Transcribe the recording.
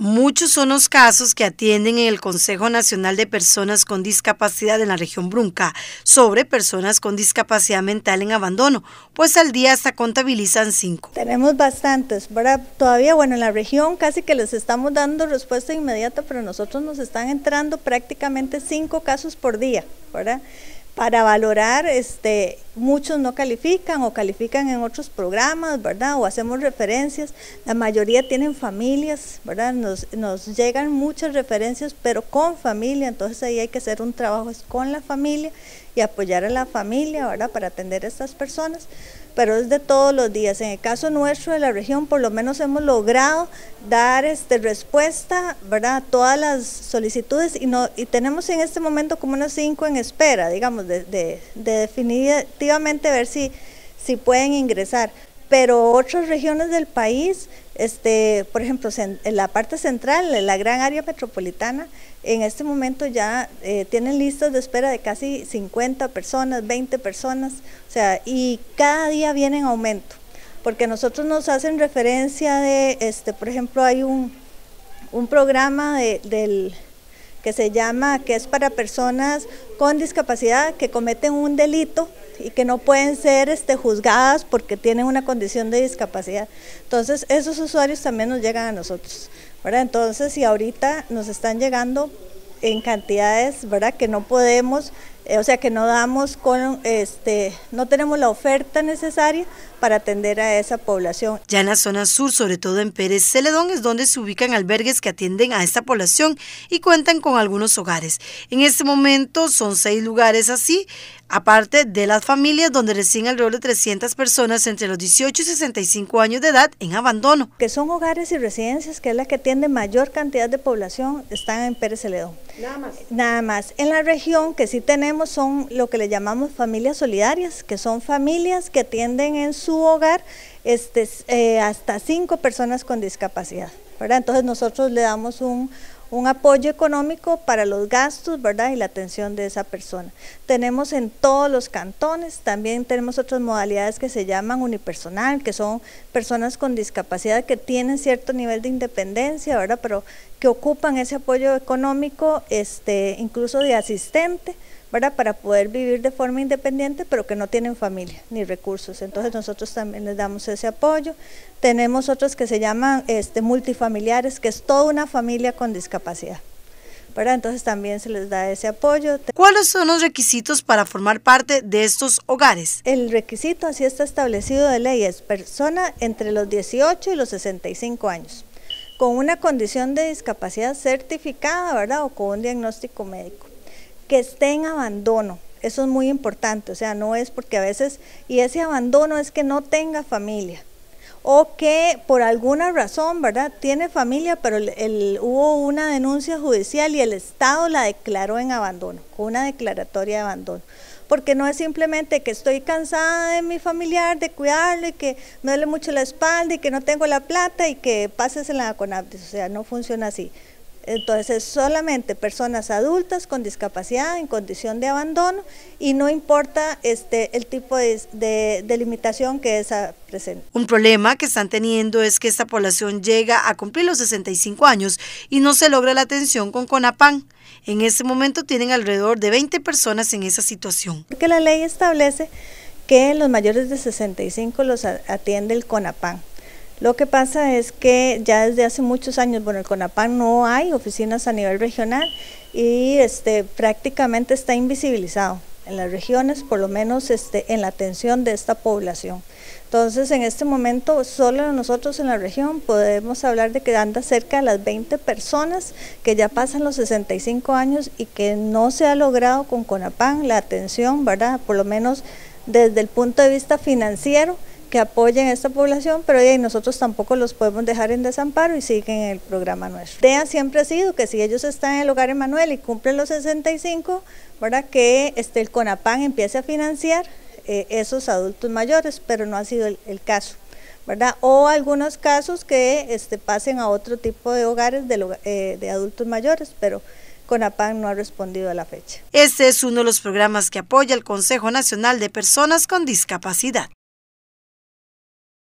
Muchos son los casos que atienden en el Consejo Nacional de Personas con Discapacidad en la región Brunca sobre personas con discapacidad mental en abandono, pues al día hasta contabilizan cinco. Tenemos bastantes, ¿verdad? Todavía, bueno, en la región casi que les estamos dando respuesta inmediata, pero nosotros nos están entrando prácticamente cinco casos por día, ¿verdad? Para valorar este, muchos no califican o califican en otros programas, ¿verdad? O hacemos referencias, la mayoría tienen familias, ¿verdad? Nos, llegan muchas referencias, pero con familia, entonces ahí hay que hacer un trabajo con la familia y apoyar a la familia, ¿verdad? Para atender a estas personas, pero es de todos los días. En el caso nuestro de la región, por lo menos hemos logrado dar este, respuesta, ¿verdad? A todas las solicitudes y, no, y tenemos en este momento como unas cinco en espera, digamos, de, de, de definitiva ver si, si pueden ingresar. Pero otras regiones del país, este, por ejemplo, en la parte central, en la gran área metropolitana, en este momento ya eh, tienen listas de espera de casi 50 personas, 20 personas, o sea, y cada día viene en aumento, porque nosotros nos hacen referencia de, este, por ejemplo, hay un, programa del que se llama, que es para personas con discapacidad que cometen un delito y que no pueden ser este, juzgadas porque tienen una condición de discapacidad. Entonces, esos usuarios también nos llegan a nosotros. ¿verdad? Entonces, y ahorita nos están llegando en cantidades ¿verdad? que no podemos eh, o sea que no damos con este no tenemos la oferta necesaria para atender a esa población. Ya en la zona sur, sobre todo en Pérez Celedón, es donde se ubican albergues que atienden a esta población y cuentan con algunos hogares. En este momento son seis lugares así, aparte de las familias donde residen alrededor de 300 personas entre los 18 y 65 años de edad en abandono. Que son hogares y residencias, que es la que atiende mayor cantidad de población, están en Pérez Celedón. Nada más. En la región que sí tenemos son lo que le llamamos familias solidarias, que son familias que atienden en su hogar este, eh, hasta cinco personas con discapacidad. ¿verdad? Entonces nosotros le damos un, un apoyo económico para los gastos, ¿verdad? Y la atención de esa persona. Tenemos en todos los cantones, también tenemos otras modalidades que se llaman unipersonal, que son personas con discapacidad que tienen cierto nivel de independencia, ¿verdad? Pero que ocupan ese apoyo económico, este, incluso de asistente, para poder vivir de forma independiente, pero que no tienen familia ni recursos. Entonces nosotros también les damos ese apoyo. Tenemos otros que se llaman este, multifamiliares, que es toda una familia con discapacidad. Entonces también se les da ese apoyo. ¿Cuáles son los requisitos para formar parte de estos hogares? El requisito así está establecido de ley, es persona entre los 18 y los 65 años, con una condición de discapacidad certificada, ¿verdad? O con un diagnóstico médico que esté en abandono. Eso es muy importante, o sea, no es porque a veces, y ese abandono es que no tenga familia, o que por alguna razón, ¿verdad? Tiene familia, pero el, hubo una denuncia judicial y el Estado la declaró en abandono, con una declaratoria de abandono. Porque no es simplemente que estoy cansada de mi familiar, de cuidarle, y que me duele mucho la espalda y que no tengo la plata y que pases en la CONAP, O sea, no funciona así. Entonces, solamente personas adultas con discapacidad, en condición de abandono, y no importa este, el tipo de, limitación que esa presente. Un problema que están teniendo es que esta población llega a cumplir los 65 años y no se logra la atención con CONAPAN. En ese momento tienen alrededor de 20 personas en esa situación. Porque la ley establece que los mayores de 65 los atiende el CONAPAN. Lo que pasa es que ya desde hace muchos años, bueno, el CONAPAN no hay oficinas a nivel regional y este, prácticamente está invisibilizado en las regiones, por lo menos este, en la atención de esta población. Entonces, en este momento, solo nosotros en la región podemos hablar de que anda cerca de las 20 personas que ya pasan los 65 años y que no se ha logrado con CONAPAN la atención, ¿verdad? Por lo menos desde el punto de vista financiero, que apoyen a esta población, pero y nosotros tampoco los podemos dejar en desamparo y siguen el programa nuestro. DEA siempre ha sido que si ellos están en el hogar Emanuel y cumplen los 65, ¿verdad? que este, el CONAPAN empiece a financiar eh, esos adultos mayores, pero no ha sido el, caso. ¿verdad? O algunos casos que este, pasen a otro tipo de hogares de, eh, de adultos mayores, pero CONAPAN no ha respondido a la fecha. Este es uno de los programas que apoya el Consejo Nacional de Personas con Discapacidad.